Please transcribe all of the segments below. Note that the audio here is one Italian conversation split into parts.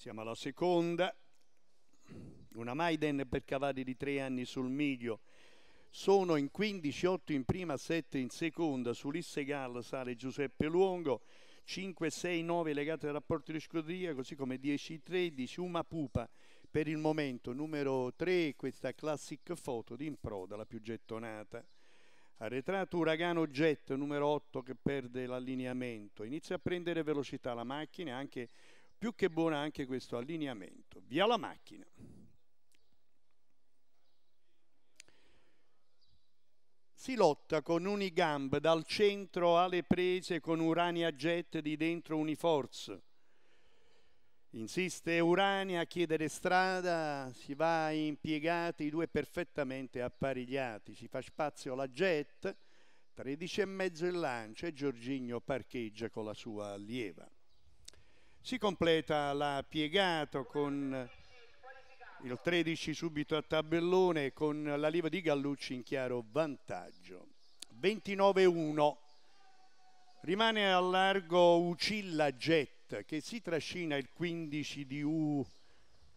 Siamo alla seconda, una Maiden per cavalli di tre anni sul miglio. Sono in 15-8 in prima, 7 in seconda. Su Gall sale Giuseppe Luongo. 5, 6, 9 legate al rapporto di scuderia, così come 10, 13, Uma Pupa per il momento numero 3, questa classic foto di Improda, la più gettonata. Arretrato Uragano Jet numero 8 che perde l'allineamento, inizia a prendere velocità la macchina, anche più che buona anche questo allineamento. Via la macchina. Si lotta con Unigam dal centro alle prese con Urania Jet di dentro Uniforce. Insiste Urania a chiedere strada, si va impiegati i due perfettamente apparigliati, si fa spazio la Jet, 13 e mezzo il lancio e Giorgigno parcheggia con la sua allieva. Si completa la piegato con il 13 subito a tabellone con la leva di Gallucci in chiaro vantaggio. 29-1. Rimane al largo Ucilla Jet che si trascina il 15 di U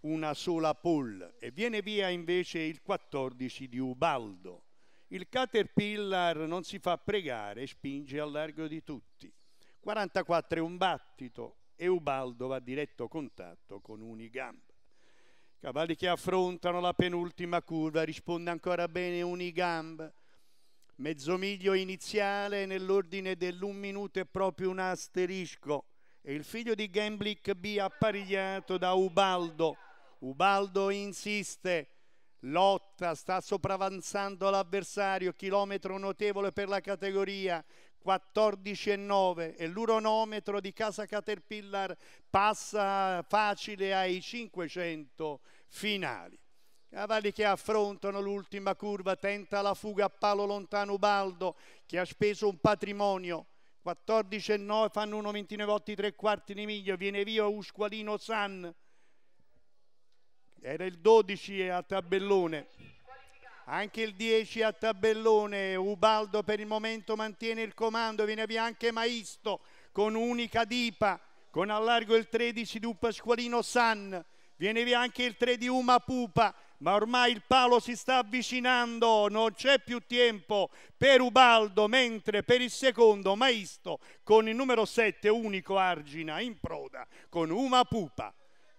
una sola pull e viene via invece il 14 di Ubaldo. Il Caterpillar non si fa pregare, spinge al largo di tutti. 44 è un battito, e Ubaldo va a diretto contatto con Unigamba. Cavalli che affrontano la penultima curva, risponde ancora bene Unigamba. Mezzo miglio iniziale nell'ordine dell'un minuto è proprio un asterisco. E il figlio di Gemblick B apparigliato da Ubaldo. Ubaldo insiste, lotta, sta sopravanzando l'avversario, chilometro notevole per la categoria, 14 e 9 e l'uronometro di casa Caterpillar passa facile ai 500 finali. Cavalli che affrontano l'ultima curva, tenta la fuga a palo lontano Ubaldo che ha speso un patrimonio 14 e 9 fanno 1,29,8 tre quarti di miglio, viene via Usqualino San. Era il 12 a tabellone. Anche il 10 a tabellone, Ubaldo per il momento mantiene il comando, viene via anche Maisto con unica Dipa, con allargo il 13 di Pasqualino San, viene via anche il 3 di Uma Pupa, ma ormai il palo si sta avvicinando, non c'è più tempo per Ubaldo, mentre per il secondo Maisto con il numero 7 unico Argina in proda con Uma Pupa.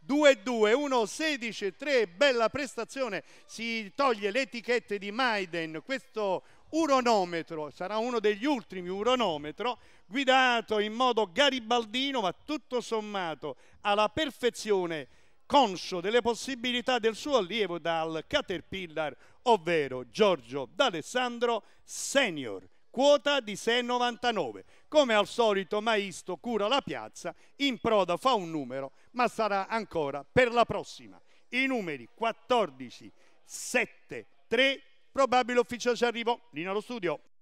2-2, 1-16-3, bella prestazione, si toglie l'etichetta di Maiden, questo uronometro, sarà uno degli ultimi uronometro, guidato in modo garibaldino ma tutto sommato alla perfezione, conscio delle possibilità del suo allievo dal Caterpillar, ovvero Giorgio D'Alessandro Senior quota di 6,99. Come al solito Maisto cura la piazza, in proda fa un numero, ma sarà ancora per la prossima. I numeri 14, 7, 3, probabile ufficio ci arrivo, linea allo studio.